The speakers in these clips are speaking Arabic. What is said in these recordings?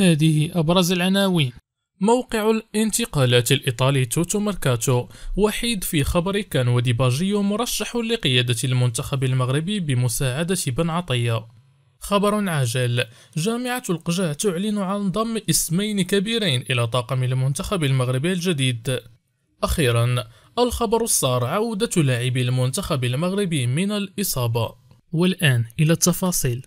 هذه أبرز العناوين موقع الانتقالات الإيطالي توتو ماركاتو وحيد في خبر كان ودي باجيو مرشح لقيادة المنتخب المغربي بمساعدة بن عطية خبر عاجل جامعة القجاع تعلن عن ضم اسمين كبيرين إلى طاقم المنتخب المغربي الجديد أخيرا الخبر الصار عودة لاعبي المنتخب المغربي من الإصابة والآن إلى التفاصيل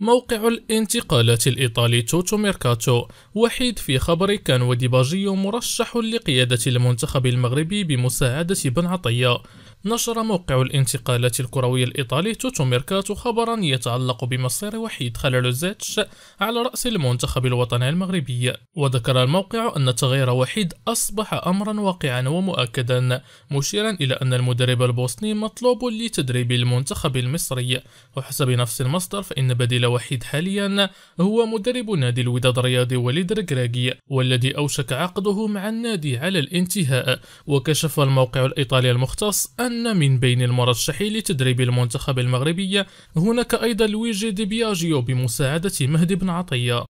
موقع الانتقالات الإيطالي توتو ميركاتو وحيد في خبر كان وديباجيو مرشح لقيادة المنتخب المغربي بمساعدة بن عطية نشر موقع الانتقالات الكروي الإيطالي توتو ميركاتو خبرا يتعلق بمصير وحيد خلالوزيتش على رأس المنتخب الوطني المغربي وذكر الموقع أن تغيير وحيد أصبح أمرا واقعا ومؤكدا مشيرا إلى أن المدرب البوسني مطلوب لتدريب المنتخب المصري وحسب نفس المصدر فإن بديل وحيد حاليا هو مدرب نادي الوداد الرياضي وليد ركراكي والذي أوشك عقده مع النادي على الانتهاء وكشف الموقع الإيطالي المختص أن من بين المرشحين لتدريب المنتخب المغربي هناك أيضا لويجي دي بياجيو بمساعدة مهدي بن عطية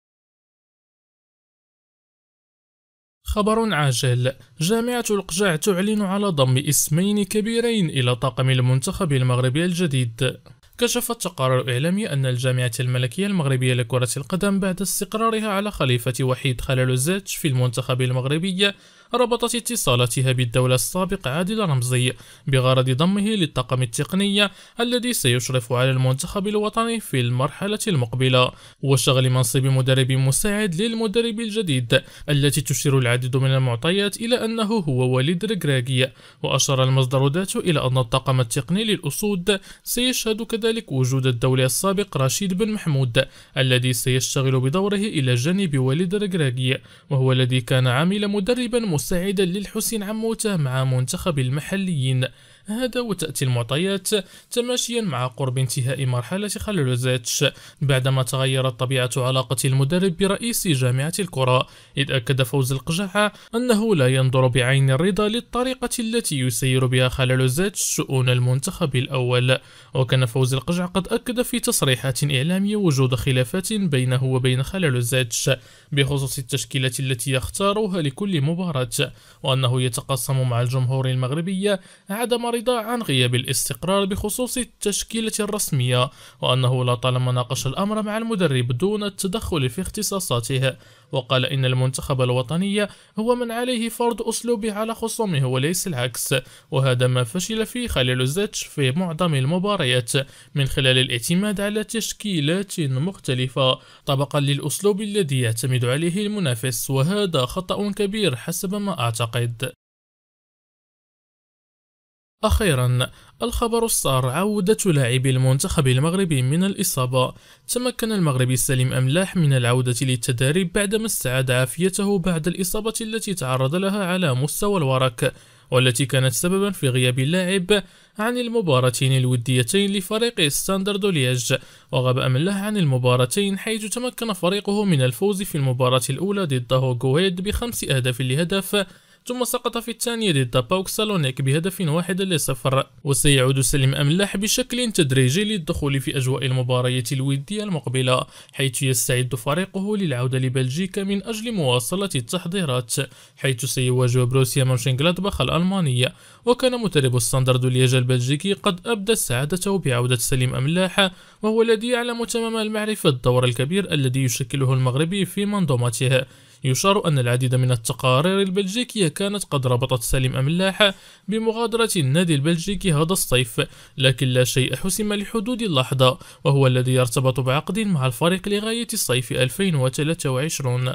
خبر عاجل جامعة القجاع تعلن على ضم اسمين كبيرين إلى طاقم المنتخب المغربي الجديد كشفت تقارير إعلامية أن الجامعة الملكية المغربية لكرة القدم بعد استقرارها على خليفة وحيد خلال الزيتش في المنتخب المغربي ربطت اتصالاتها بالدولة السابق عادل رمزي بغرض ضمه للطاقم التقني الذي سيشرف على المنتخب الوطني في المرحلة المقبلة وشغل منصب مدرب مساعد للمدرب الجديد التي تشير العديد من المعطيات إلى أنه هو وليد ركراكي وأشار المصدر ذاته إلى أن الطاقم التقني للأسود سيشهد كذلك وجود الدولة السابق رشيد بن محمود الذي سيشتغل بدوره إلى جانب وليد ركراكي وهو الذي كان عامل مدربا مساعدا للحسين عموته مع منتخب المحليين هذا وتأتي المعطيات تماشيا مع قرب انتهاء مرحلة خلولوزيتش بعدما تغيرت طبيعة علاقة المدرب برئيس جامعة الكرة إذ أكد فوز القجعة أنه لا ينظر بعين الرضا للطريقة التي يسير بها خلولوزيتش شؤون المنتخب الأول وكان فوز القجعة قد أكد في تصريحات إعلامية وجود خلافات بينه وبين خلولوزيتش بخصوص التشكيلة التي يختارها لكل مباراة وأنه يتقاسم مع الجمهور المغربية عدم معارضة عن غياب الاستقرار بخصوص التشكيلة الرسمية وأنه لطالما ناقش الأمر مع المدرب دون التدخل في اختصاصاته وقال إن المنتخب الوطني هو من عليه فرض أسلوبه على خصومه وليس العكس وهذا ما فشل فيه خليل زيتش في معظم المباريات من خلال الاعتماد على تشكيلات مختلفة طبقا للأسلوب الذي يعتمد عليه المنافس وهذا خطأ كبير حسب ما أعتقد أخيرا الخبر السار عودة لاعبي المنتخب المغربي من الإصابة تمكن المغربي سليم أملاح من العودة للتدريب بعدما استعاد عافيته بعد الإصابة التي تعرض لها على مستوى الورك والتي كانت سببا في غياب اللاعب عن المباراتين الوديتين لفريق ستاندرد ليج وغاب أملاح عن المباراتين حيث تمكن فريقه من الفوز في المباراة الأولى ضد هوغويد بخمس أهداف لهدف ثم سقط في الثانية ضد باوك سالونيك بهدف واحد لصفر وسيعود سليم أملاح بشكل تدريجي للدخول في أجواء المبارية الودية المقبلة حيث يستعد فريقه للعودة لبلجيكا من أجل مواصلة التحضيرات حيث سيواجه بروسيا مونشنغلادباخ الألمانية وكان مدرب الساندرد ليج البلجيكي قد أبدى سعادته بعودة سليم أملاح وهو الذي يعلم تمام المعرفة الدور الكبير الذي يشكله المغربي في منظومته يشار أن العديد من التقارير البلجيكية كانت قد ربطت سليم أملاح بمغادرة النادي البلجيكي هذا الصيف لكن لا شيء حسم لحدود اللحظة وهو الذي يرتبط بعقد مع الفريق لغاية الصيف 2023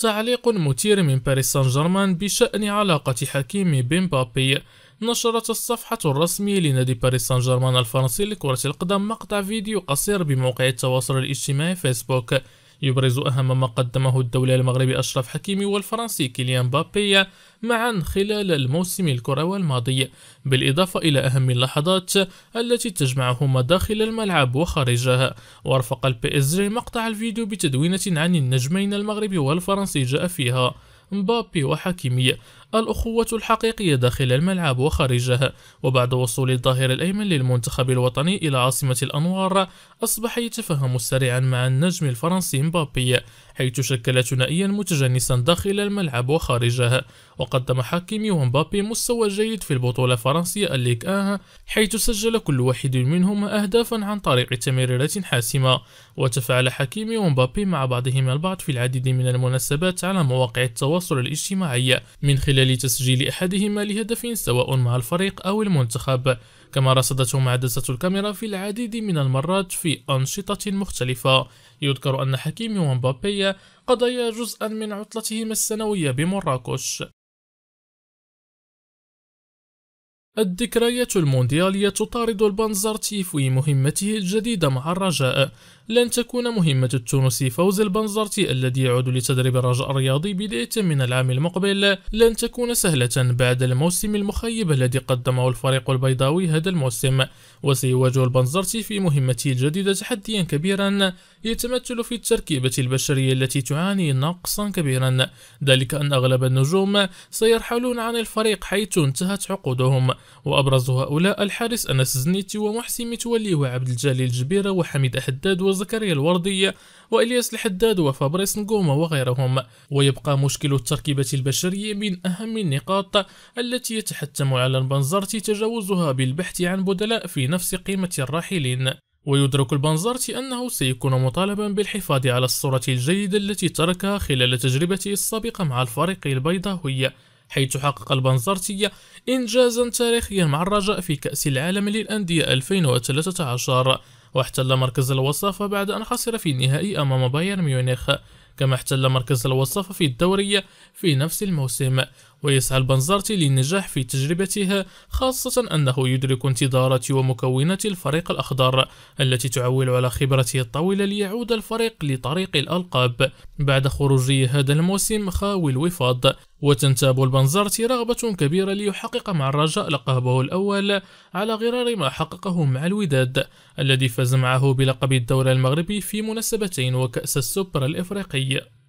تعليق مثير من باريس سان جيرمان بشأن علاقة حكيمي بمبابي نشرت الصفحة الرسمية لنادي باريس سان جيرمان الفرنسي لكرة القدم مقطع فيديو قصير بموقع التواصل الاجتماعي فيسبوك يبرز أهم ما قدمه الدولة المغربي أشرف حكيمي والفرنسي كيليان بابي معا خلال الموسم الكروي الماضي بالإضافة إلى أهم اللحظات التي تجمعهما داخل الملعب وخارجها ورفق البي اس جي مقطع الفيديو بتدوينة عن النجمين المغربي والفرنسي جاء فيها مبابي وحكيمي الأخوة الحقيقية داخل الملعب وخارجه وبعد وصول الظاهر الأيمن للمنتخب الوطني إلى عاصمة الأنوار أصبح يتفاهم سريعا مع النجم الفرنسي مبابي حيث شكل ثنائيا متجانسا داخل الملعب وخارجه وقدم حكيمي ومبابي مستوى جيد في البطولة الفرنسية الليك آه حيث سجل كل واحد منهما أهدافا عن طريق تمريرات حاسمة وتفاعل حكيمي ومبابي مع بعضهما البعض في العديد من المناسبات على مواقع التواصل الاجتماعي من خلال خلال تسجيل أحدهما لهدف سواء مع الفريق أو المنتخب كما رصدته عدسة الكاميرا في العديد من المرات في أنشطة مختلفة يذكر أن حكيمي ومبابي قضيا جزءا من عطلتهما السنوية بمراكش الذكريات المونديالية تطارد البنزرتي في مهمته الجديدة مع الرجاء لن تكون مهمة التونسي فوز البنزرتي الذي يعود لتدريب الرجاء الرياضي بداية من العام المقبل لن تكون سهلة بعد الموسم المخيب الذي قدمه الفريق البيضاوي هذا الموسم وسيواجه البنزرتي في مهمته الجديدة تحديا كبيرا يتمثل في التركيبة البشرية التي تعاني نقصا كبيرا ذلك أن أغلب النجوم سيرحلون عن الفريق حيث انتهت عقودهم وأبرز هؤلاء الحارس أنس زنيتي ومحسن متولي وعبد الجليل جبيرة وحميد حداد وزكريا الوردية وإلياس الحداد وفابريس نقوما وغيرهم ويبقى مشكل التركيبة البشرية من أهم النقاط التي يتحتم على البنزرتي تجاوزها بالبحث عن بدلاء في نفس قيمة الراحلين ويدرك البنزرتي أنه سيكون مطالبا بالحفاظ على الصورة الجيدة التي تركها خلال تجربته السابقة مع الفريق البيضاوي حيث حقق البنزرتية إنجازا تاريخيا مع الرجاء في كأس العالم للأندية 2013 واحتل مركز الوصافة بعد أن خسر في النهائي أمام بايرن ميونخ كما احتل مركز الوصافة في الدورية في نفس الموسم ويسعى البنزرتي للنجاح في تجربتها خاصة أنه يدرك انتظارات ومكونات الفريق الأخضر التي تعول على خبرته الطويلة ليعود الفريق لطريق الألقاب بعد خروج هذا الموسم خاوي الوفاض وتنتاب البنزرتي رغبة كبيرة ليحقق مع الرجاء لقبه الأول على غرار ما حققه مع الوداد الذي فاز معه بلقب الدوري المغربي في مناسبتين وكأس السوبر الإفريقي